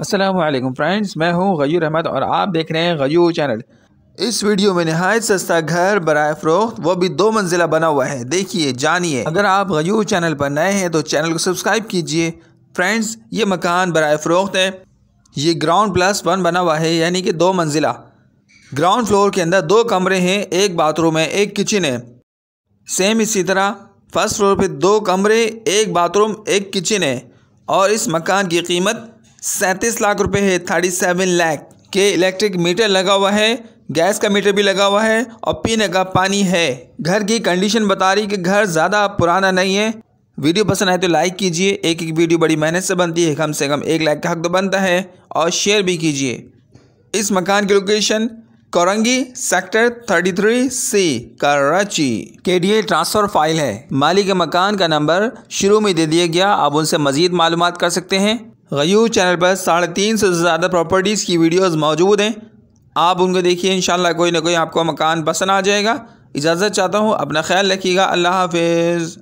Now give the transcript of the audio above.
Aslam friends मैं हूं गयूर अहमद और आप देख रहे हैं गयूर चैनल इस वीडियो में नहायत सस्ता घर बरए फरोख्त वो भी दो मंजिला बना हुआ है देखिए जानिए अगर आप गयू चैनल पर नए हैं तो चैनल को सब्सक्राइब कीजिए फ्रेंड्स ये मकान बरए फरोख्त है ये ग्राउंड प्लस वन बना हुआ है यानी कि दो मंजिला ग्राउंड फ्लोर के अंदर दो कमरे हैं एक बाथरूम है एक किचन है सेम इसी तरह फर्स्ट फ्लोर पर दो कमरे एक बाथरूम एक किचन है और इस मकान की कीमत सैंतीस लाख रुपए है थर्टी सेवन लैख के इलेक्ट्रिक मीटर लगा हुआ है गैस का मीटर भी लगा हुआ है और पीने का पानी है घर की कंडीशन बता रही कि घर ज़्यादा पुराना नहीं है वीडियो पसंद आए तो लाइक कीजिए एक एक वीडियो बड़ी मेहनत से बनती है कम से कम एक लाख का हक तो बनता है और शेयर भी कीजिए इस मकान की location Korangi sector 33 C Karachi के ए ट्रांसफ़र फाइल है मालिक के मकान का नंबर शुरू में दे दिया गया आप उनसे मज़ीद मालूम कर सकते हैं गयू चैनल पर साढ़े तीन सौ से ज़्यादा प्रॉपर्टीज़ की वीडियोस मौजूद हैं आप उनको देखिए इन कोई ना कोई आपको मकान पसंद आ जाएगा इजाज़त चाहता हूँ अपना ख्याल रखिएगा अल्लाह हाफिज़